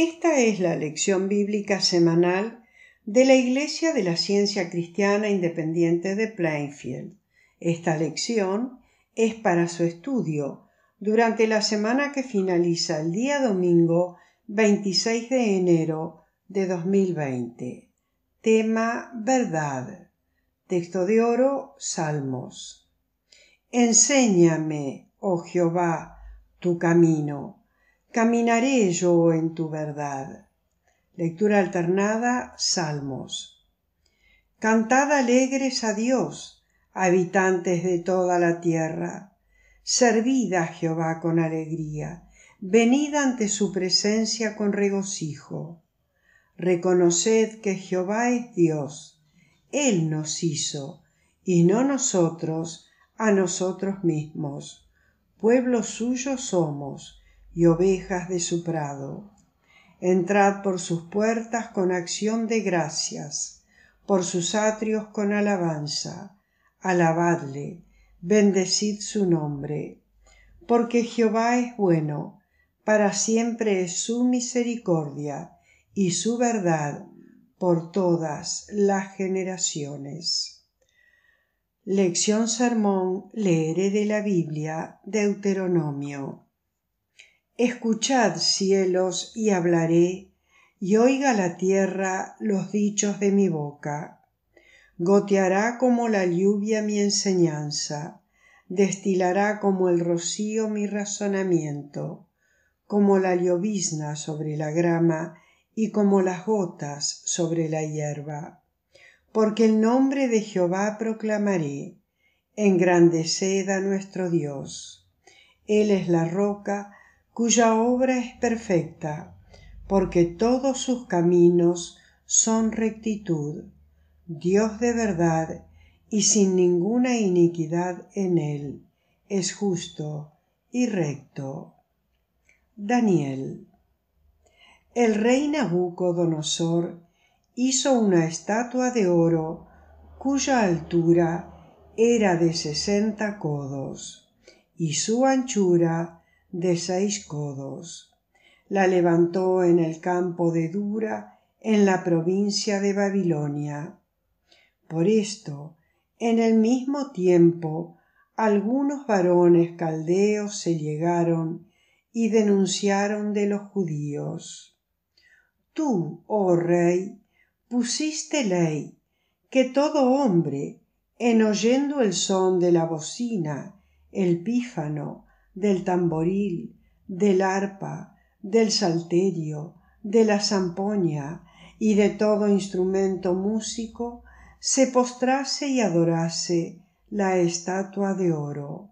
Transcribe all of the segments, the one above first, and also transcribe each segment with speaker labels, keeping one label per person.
Speaker 1: Esta es la lección bíblica semanal de la Iglesia de la Ciencia Cristiana Independiente de Plainfield. Esta lección es para su estudio durante la semana que finaliza el día domingo 26 de enero de 2020. Tema Verdad. Texto de oro Salmos. Enséñame, oh Jehová, tu camino Caminaré yo en tu verdad. Lectura alternada, Salmos. Cantad alegres a Dios, habitantes de toda la tierra. Servid a Jehová con alegría. Venid ante su presencia con regocijo. Reconoced que Jehová es Dios. Él nos hizo, y no nosotros, a nosotros mismos. Pueblo suyo somos y ovejas de su prado. Entrad por sus puertas con acción de gracias, por sus atrios con alabanza. Alabadle, bendecid su nombre. Porque Jehová es bueno, para siempre es su misericordia y su verdad por todas las generaciones. Lección Sermón leeré de la Biblia Deuteronomio Escuchad cielos y hablaré, y oiga la tierra los dichos de mi boca. Goteará como la lluvia mi enseñanza, destilará como el rocío mi razonamiento, como la llovizna sobre la grama y como las gotas sobre la hierba. Porque el nombre de Jehová proclamaré, engrandeced a nuestro Dios. Él es la roca, cuya obra es perfecta, porque todos sus caminos son rectitud, Dios de verdad y sin ninguna iniquidad en él, es justo y recto. Daniel. El rey Nabucodonosor hizo una estatua de oro cuya altura era de sesenta codos y su anchura de seis codos. La levantó en el campo de Dura, en la provincia de Babilonia. Por esto, en el mismo tiempo, algunos varones caldeos se llegaron y denunciaron de los judíos. Tú, oh rey, pusiste ley que todo hombre, en oyendo el son de la bocina, el pífano, del tamboril, del arpa, del salterio, de la zampoña y de todo instrumento músico, se postrase y adorase la estatua de oro.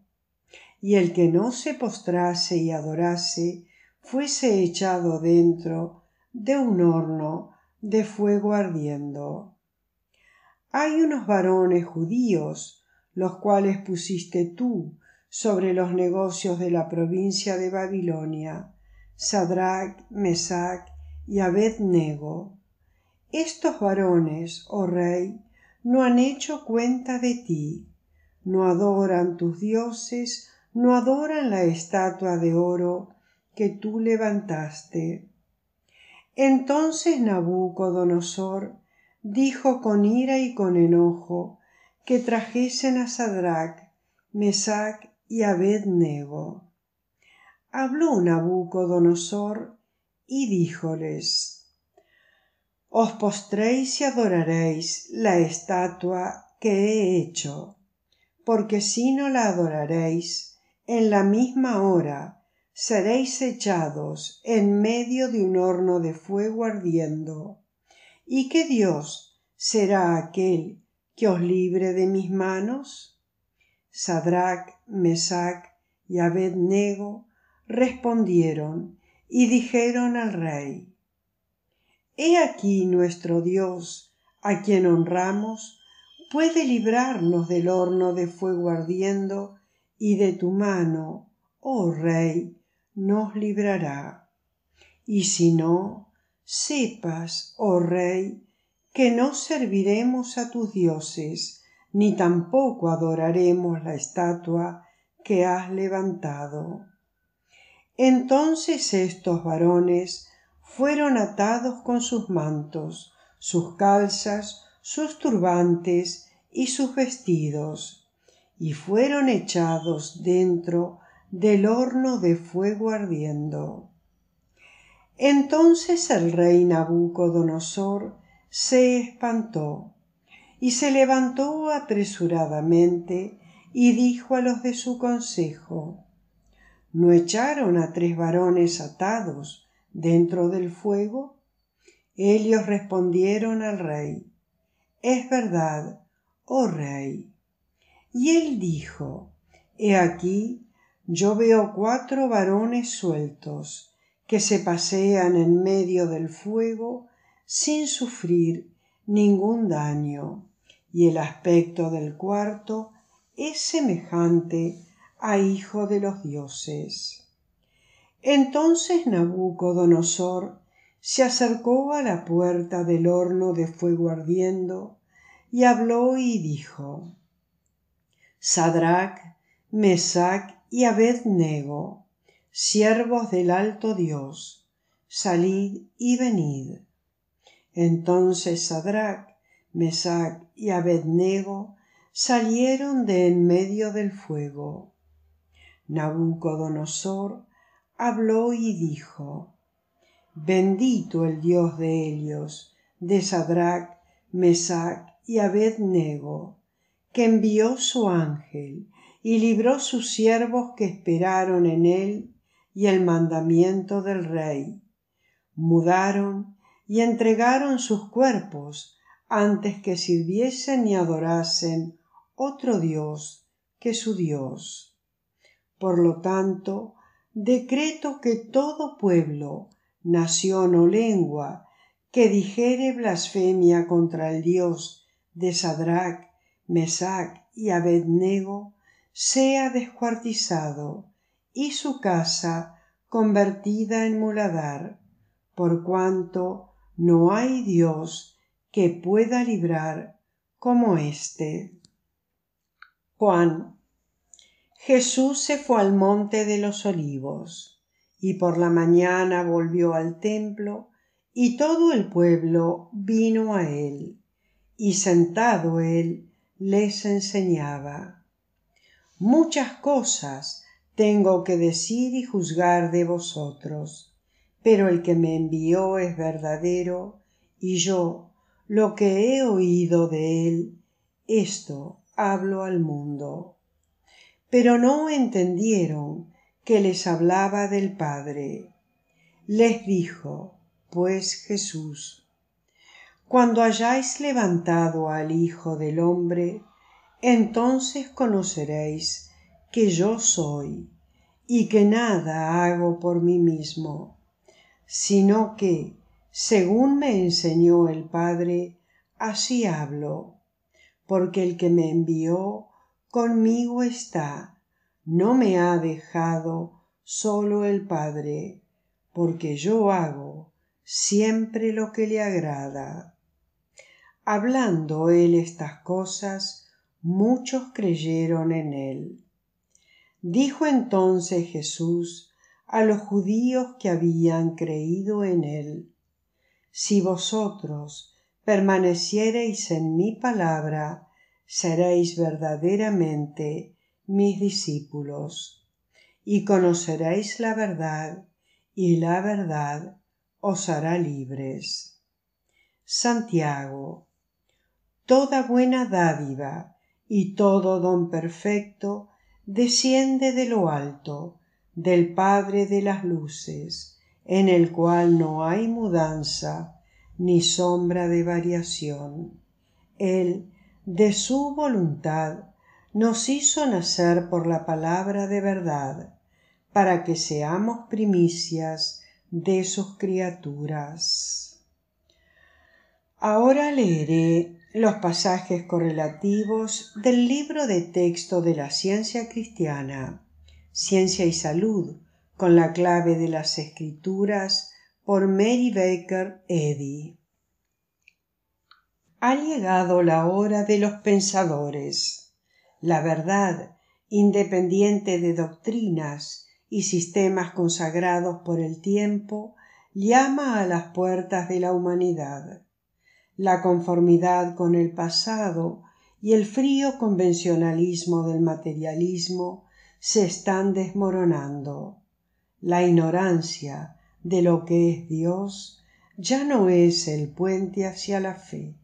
Speaker 1: Y el que no se postrase y adorase fuese echado dentro de un horno de fuego ardiendo. Hay unos varones judíos, los cuales pusiste tú sobre los negocios de la provincia de Babilonia, Sadrach, Mesac y Abednego. Estos varones, oh rey, no han hecho cuenta de ti, no adoran tus dioses, no adoran la estatua de oro que tú levantaste. Entonces Nabucodonosor dijo con ira y con enojo que trajesen a Sadrach, Mesac y Abednego. Habló Nabucodonosor y díjoles, Os postréis y adoraréis la estatua que he hecho, porque si no la adoraréis, en la misma hora seréis echados en medio de un horno de fuego ardiendo, y que Dios será aquel que os libre de mis manos. Sadrach, Mesac y Abednego respondieron y dijeron al rey, He aquí nuestro Dios, a quien honramos, puede librarnos del horno de fuego ardiendo y de tu mano, oh rey, nos librará. Y si no, sepas, oh rey, que no serviremos a tus dioses, ni tampoco adoraremos la estatua que has levantado. Entonces estos varones fueron atados con sus mantos, sus calzas, sus turbantes y sus vestidos, y fueron echados dentro del horno de fuego ardiendo. Entonces el rey Nabucodonosor se espantó y se levantó apresuradamente y dijo a los de su consejo ¿No echaron a tres varones atados dentro del fuego? Ellos respondieron al rey Es verdad, oh rey. Y él dijo He aquí yo veo cuatro varones sueltos que se pasean en medio del fuego sin sufrir ningún daño y el aspecto del cuarto es semejante a hijo de los dioses. Entonces Nabucodonosor se acercó a la puerta del horno de fuego ardiendo y habló y dijo Sadrach, Mesac y Abednego, siervos del alto Dios, salid y venid. Entonces Sadrac Mesac y Abednego salieron de en medio del fuego. Nabucodonosor habló y dijo, Bendito el Dios de ellos, de Sadrach, Mesac y Abednego, que envió su ángel y libró sus siervos que esperaron en él y el mandamiento del rey. Mudaron y entregaron sus cuerpos antes que sirviesen y adorasen otro Dios que su Dios. Por lo tanto, decreto que todo pueblo, nación o lengua que dijere blasfemia contra el Dios de Sadrac Mesac y Abednego, sea descuartizado y su casa convertida en muladar, por cuanto no hay Dios que pueda librar como éste. Juan. Jesús se fue al monte de los olivos y por la mañana volvió al templo y todo el pueblo vino a él y sentado él les enseñaba. Muchas cosas tengo que decir y juzgar de vosotros, pero el que me envió es verdadero y yo lo que he oído de él, esto hablo al mundo. Pero no entendieron que les hablaba del Padre. Les dijo, pues Jesús, cuando hayáis levantado al Hijo del Hombre, entonces conoceréis que yo soy y que nada hago por mí mismo, sino que según me enseñó el Padre, así hablo, porque el que me envió conmigo está, no me ha dejado solo el Padre, porque yo hago siempre lo que le agrada. Hablando él estas cosas, muchos creyeron en él. Dijo entonces Jesús a los judíos que habían creído en él, si vosotros permaneciereis en mi palabra, seréis verdaderamente mis discípulos, y conoceréis la verdad, y la verdad os hará libres. Santiago. Toda buena dádiva y todo don perfecto desciende de lo alto, del Padre de las Luces, en el cual no hay mudanza ni sombra de variación. Él, de su voluntad, nos hizo nacer por la palabra de verdad, para que seamos primicias de sus criaturas. Ahora leeré los pasajes correlativos del libro de texto de la ciencia cristiana, Ciencia y Salud, con la clave de las escrituras por Mary Baker Eddy. Ha llegado la hora de los pensadores. La verdad, independiente de doctrinas y sistemas consagrados por el tiempo, llama a las puertas de la humanidad. La conformidad con el pasado y el frío convencionalismo del materialismo se están desmoronando. La ignorancia de lo que es Dios ya no es el puente hacia la fe.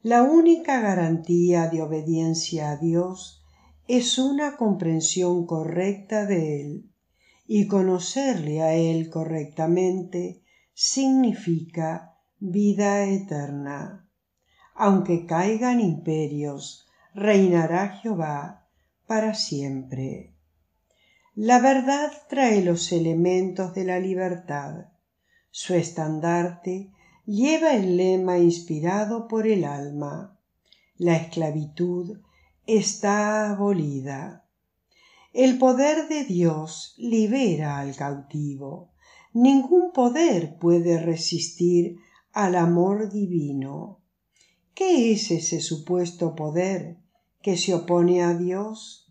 Speaker 1: La única garantía de obediencia a Dios es una comprensión correcta de Él y conocerle a Él correctamente significa vida eterna. Aunque caigan imperios, reinará Jehová para siempre. La verdad trae los elementos de la libertad. Su estandarte lleva el lema inspirado por el alma. La esclavitud está abolida. El poder de Dios libera al cautivo. Ningún poder puede resistir al amor divino. ¿Qué es ese supuesto poder que se opone a Dios?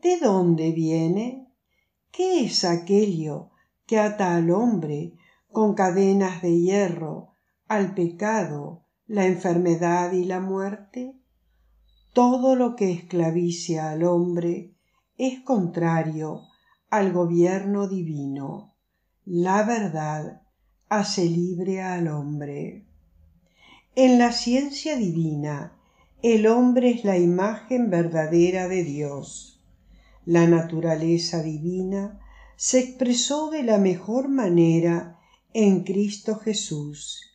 Speaker 1: ¿De dónde viene? ¿Qué es aquello que ata al hombre con cadenas de hierro, al pecado, la enfermedad y la muerte? Todo lo que esclavicia al hombre es contrario al gobierno divino. La verdad hace libre al hombre. En la ciencia divina, el hombre es la imagen verdadera de Dios la naturaleza divina se expresó de la mejor manera en Cristo Jesús,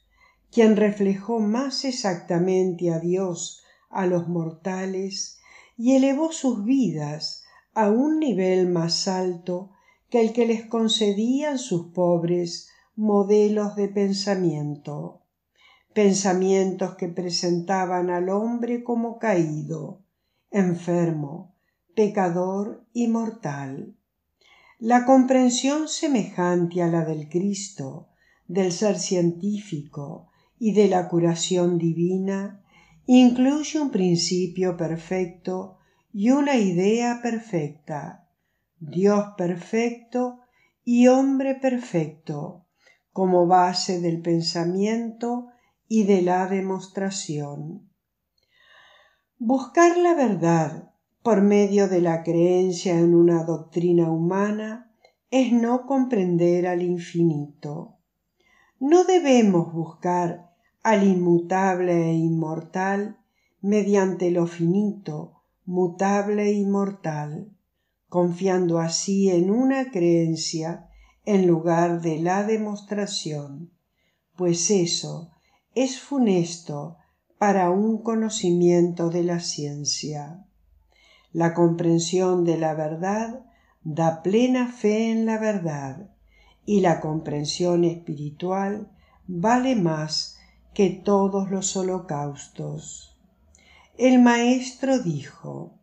Speaker 1: quien reflejó más exactamente a Dios a los mortales y elevó sus vidas a un nivel más alto que el que les concedían sus pobres modelos de pensamiento, pensamientos que presentaban al hombre como caído, enfermo, pecador y mortal. La comprensión semejante a la del Cristo, del ser científico y de la curación divina incluye un principio perfecto y una idea perfecta, Dios perfecto y hombre perfecto, como base del pensamiento y de la demostración. Buscar la verdad por medio de la creencia en una doctrina humana es no comprender al infinito. No debemos buscar al inmutable e inmortal mediante lo finito, mutable e inmortal, confiando así en una creencia en lugar de la demostración, pues eso es funesto para un conocimiento de la ciencia. La comprensión de la verdad da plena fe en la verdad y la comprensión espiritual vale más que todos los holocaustos. El Maestro dijo,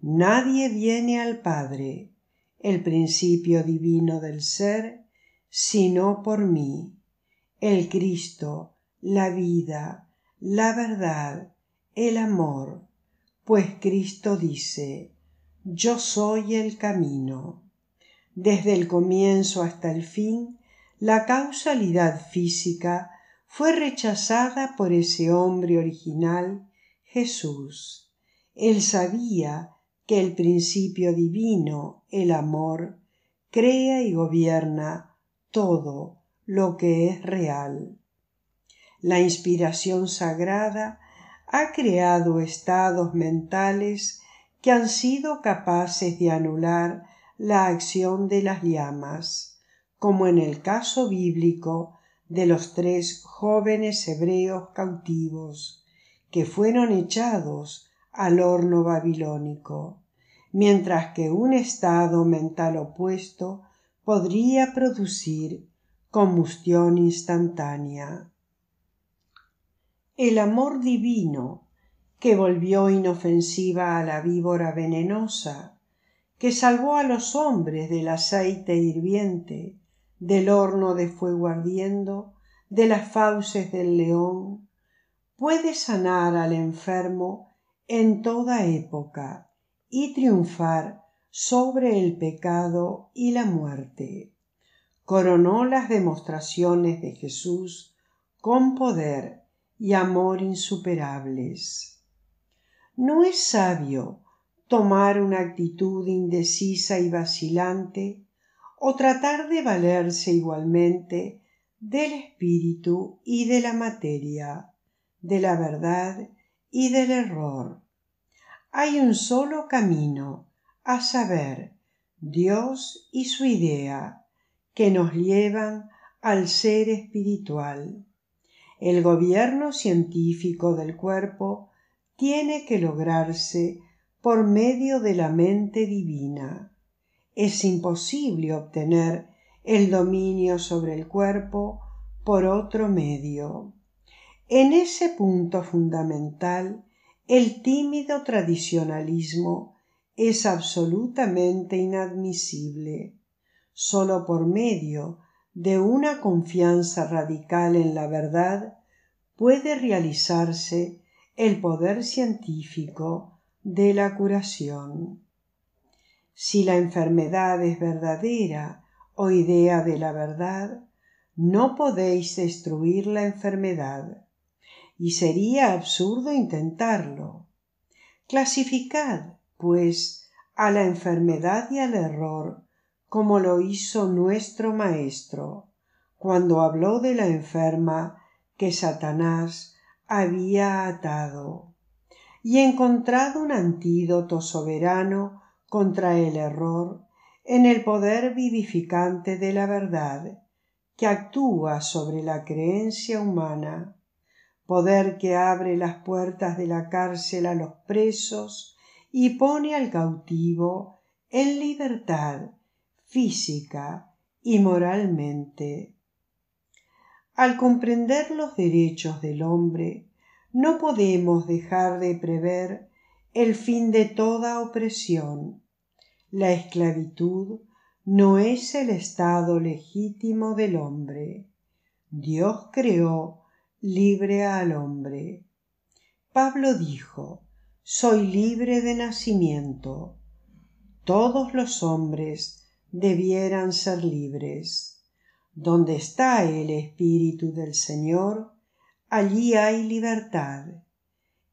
Speaker 1: Nadie viene al Padre, el principio divino del ser, sino por mí, el Cristo, la vida, la verdad, el amor, pues Cristo dice, yo soy el camino. Desde el comienzo hasta el fin, la causalidad física fue rechazada por ese hombre original, Jesús. Él sabía que el principio divino, el amor, crea y gobierna todo lo que es real. La inspiración sagrada ha creado estados mentales que han sido capaces de anular la acción de las llamas, como en el caso bíblico de los tres jóvenes hebreos cautivos, que fueron echados al horno babilónico, mientras que un estado mental opuesto podría producir combustión instantánea el amor divino que volvió inofensiva a la víbora venenosa, que salvó a los hombres del aceite hirviente, del horno de fuego ardiendo, de las fauces del león, puede sanar al enfermo en toda época y triunfar sobre el pecado y la muerte. Coronó las demostraciones de Jesús con poder y amor insuperables. No es sabio tomar una actitud indecisa y vacilante o tratar de valerse igualmente del espíritu y de la materia, de la verdad y del error. Hay un solo camino, a saber, Dios y su idea, que nos llevan al ser espiritual. El gobierno científico del cuerpo tiene que lograrse por medio de la mente divina. Es imposible obtener el dominio sobre el cuerpo por otro medio. En ese punto fundamental, el tímido tradicionalismo es absolutamente inadmisible. Solo por medio de una confianza radical en la verdad puede realizarse el poder científico de la curación. Si la enfermedad es verdadera o idea de la verdad, no podéis destruir la enfermedad y sería absurdo intentarlo. Clasificad, pues, a la enfermedad y al error como lo hizo nuestro Maestro, cuando habló de la enferma que Satanás había atado y encontrado un antídoto soberano contra el error en el poder vivificante de la verdad que actúa sobre la creencia humana, poder que abre las puertas de la cárcel a los presos y pone al cautivo en libertad física y moralmente. Al comprender los derechos del hombre, no podemos dejar de prever el fin de toda opresión. La esclavitud no es el estado legítimo del hombre. Dios creó libre al hombre. Pablo dijo, soy libre de nacimiento. Todos los hombres debieran ser libres. Donde está el Espíritu del Señor, allí hay libertad.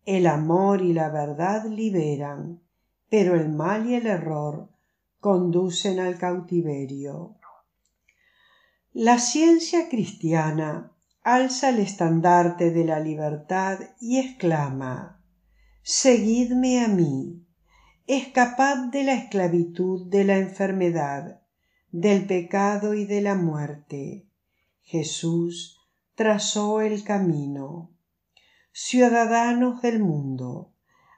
Speaker 1: El amor y la verdad liberan, pero el mal y el error conducen al cautiverio. La ciencia cristiana alza el estandarte de la libertad y exclama Seguidme a mí escapad de la esclavitud de la enfermedad, del pecado y de la muerte. Jesús trazó el camino. Ciudadanos del mundo,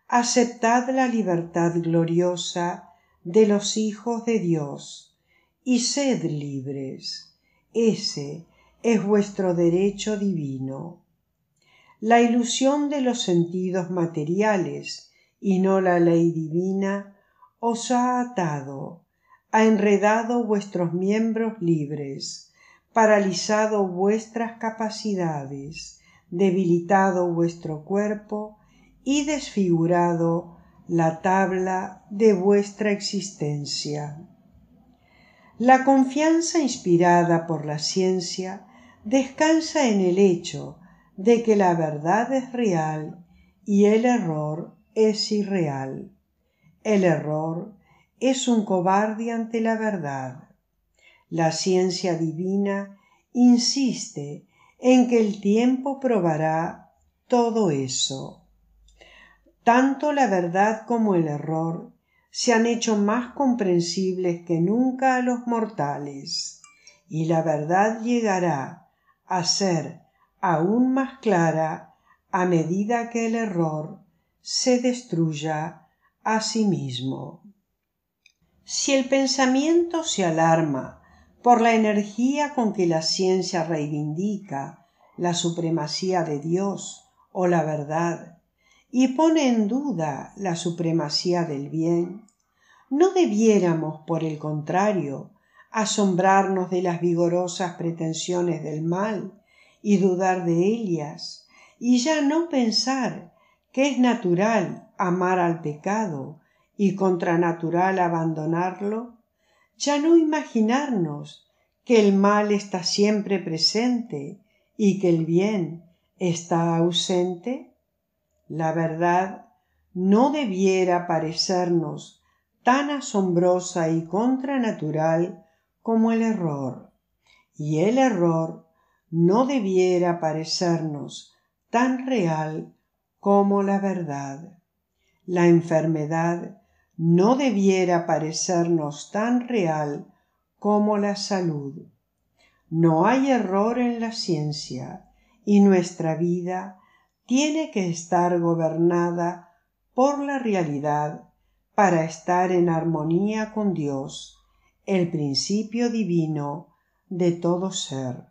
Speaker 1: aceptad la libertad gloriosa de los hijos de Dios y sed libres. Ese es vuestro derecho divino. La ilusión de los sentidos materiales y no la ley divina, os ha atado, ha enredado vuestros miembros libres, paralizado vuestras capacidades, debilitado vuestro cuerpo y desfigurado la tabla de vuestra existencia. La confianza inspirada por la ciencia descansa en el hecho de que la verdad es real y el error es irreal. El error es un cobarde ante la verdad. La ciencia divina insiste en que el tiempo probará todo eso. Tanto la verdad como el error se han hecho más comprensibles que nunca a los mortales, y la verdad llegará a ser aún más clara a medida que el error se destruya a sí mismo. Si el pensamiento se alarma por la energía con que la ciencia reivindica la supremacía de Dios o la verdad y pone en duda la supremacía del bien, no debiéramos, por el contrario, asombrarnos de las vigorosas pretensiones del mal y dudar de ellas, y ya no pensar que es natural amar al pecado y contranatural abandonarlo, ya no imaginarnos que el mal está siempre presente y que el bien está ausente? La verdad no debiera parecernos tan asombrosa y contranatural como el error, y el error no debiera parecernos tan real como la verdad. La enfermedad no debiera parecernos tan real como la salud. No hay error en la ciencia y nuestra vida tiene que estar gobernada por la realidad para estar en armonía con Dios, el principio divino de todo ser.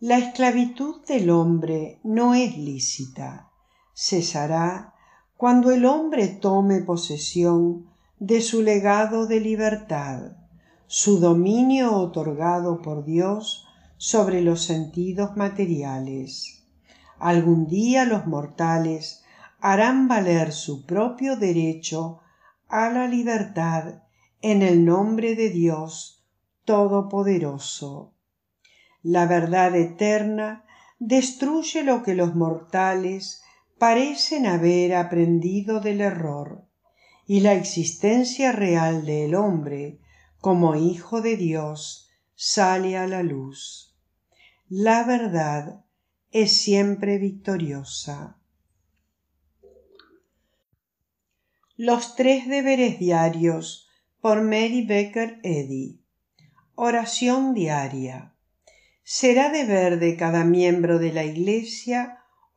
Speaker 1: La esclavitud del hombre no es lícita, cesará cuando el hombre tome posesión de su legado de libertad, su dominio otorgado por Dios sobre los sentidos materiales. Algún día los mortales harán valer su propio derecho a la libertad en el nombre de Dios Todopoderoso. La verdad eterna destruye lo que los mortales parecen haber aprendido del error y la existencia real del hombre como hijo de Dios sale a la luz. La verdad es siempre victoriosa. Los tres deberes diarios por Mary Becker Eddy. Oración diaria. Será deber de cada miembro de la Iglesia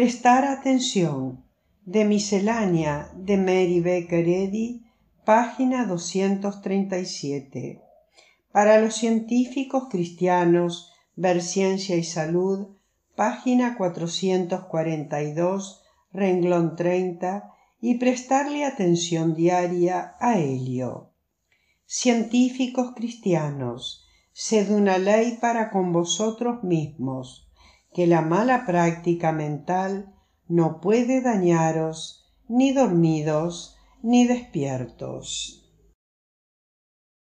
Speaker 1: Prestar atención. De Miscelánea de Mary Baker Eddy, página 237. Para los científicos cristianos, Ver Ciencia y Salud, página 442, renglón 30, y prestarle atención diaria a Helio. Científicos cristianos, sed una ley para con vosotros mismos que la mala práctica mental no puede dañaros ni dormidos ni despiertos.